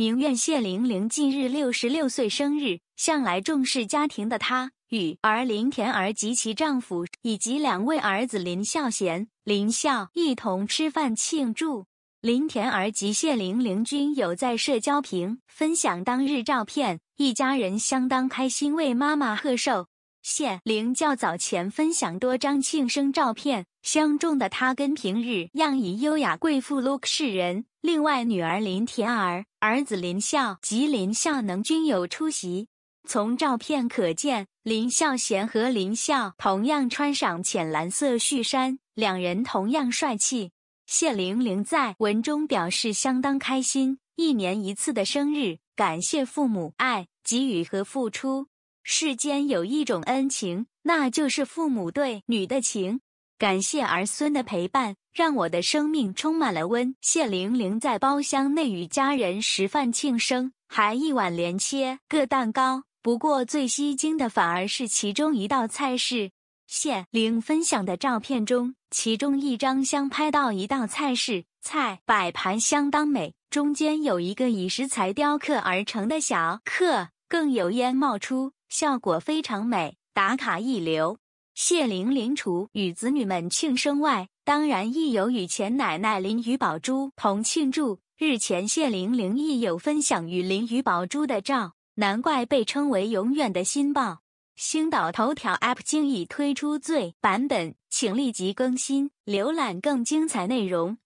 名媛谢玲玲近日六十六岁生日，向来重视家庭的她，与儿林田儿及其丈夫以及两位儿子林孝贤、林孝一同吃饭庆祝。林田儿及谢玲玲均有在社交平分享当日照片，一家人相当开心为妈妈贺寿。谢玲较早前分享多张庆生照片。相中的她跟平日一样以优雅贵妇 look 示人。另外，女儿林甜儿、儿子林孝及林孝能均有出席。从照片可见，林孝贤和林孝同样穿上浅蓝色恤衫，两人同样帅气。谢玲玲在文中表示相当开心，一年一次的生日，感谢父母爱给予和付出。世间有一种恩情，那就是父母对女的情。感谢儿孙的陪伴，让我的生命充满了温。谢玲玲在包厢内与家人食饭庆生，还一碗连切个蛋糕。不过最吸睛的反而是其中一道菜式。谢玲分享的照片中，其中一张相拍到一道菜式，菜摆盘相当美，中间有一个以食材雕刻而成的小刻，更有烟冒出，效果非常美，打卡一流。谢玲玲除与子女们庆生外，当然亦有与前奶奶林玉宝珠同庆祝。日前谢玲玲亦有分享与林玉宝珠的照，难怪被称为永远的新抱。星岛头条 App 经已推出最版本，请立即更新，浏览更精彩内容。